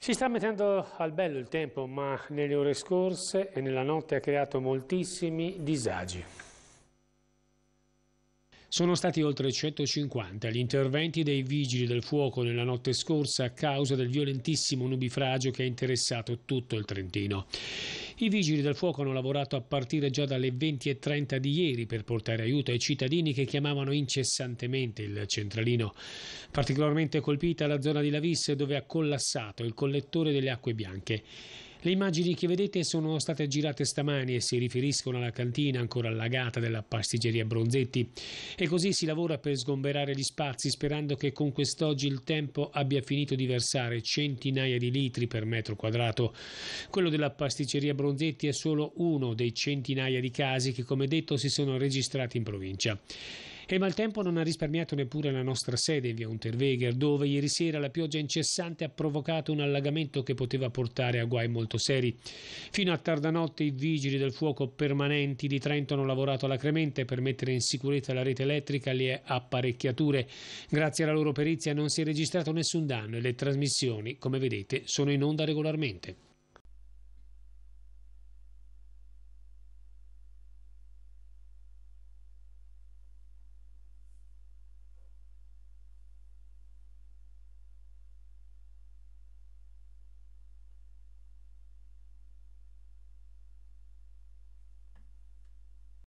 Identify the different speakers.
Speaker 1: Si sta mettendo al bello il tempo, ma nelle ore scorse e nella notte ha creato moltissimi disagi. Sono stati oltre 150 gli interventi dei vigili del fuoco nella notte scorsa a causa del violentissimo nubifragio che ha interessato tutto il Trentino. I vigili del fuoco hanno lavorato a partire già dalle 20.30 di ieri per portare aiuto ai cittadini che chiamavano incessantemente il centralino. Particolarmente colpita la zona di Lavisse dove ha collassato il collettore delle acque bianche. Le immagini che vedete sono state girate stamani e si riferiscono alla cantina ancora allagata della pasticceria Bronzetti. E così si lavora per sgomberare gli spazi, sperando che con quest'oggi il tempo abbia finito di versare centinaia di litri per metro quadrato. Quello della pasticceria Bronzetti è solo uno dei centinaia di casi che, come detto, si sono registrati in provincia. E il maltempo non ha risparmiato neppure la nostra sede in via Unterweger, dove ieri sera la pioggia incessante ha provocato un allagamento che poteva portare a guai molto seri. Fino a tardanotte i vigili del fuoco permanenti di Trento hanno lavorato alacremente per mettere in sicurezza la rete elettrica e le apparecchiature. Grazie alla loro perizia non si è registrato nessun danno e le trasmissioni, come vedete, sono in onda regolarmente.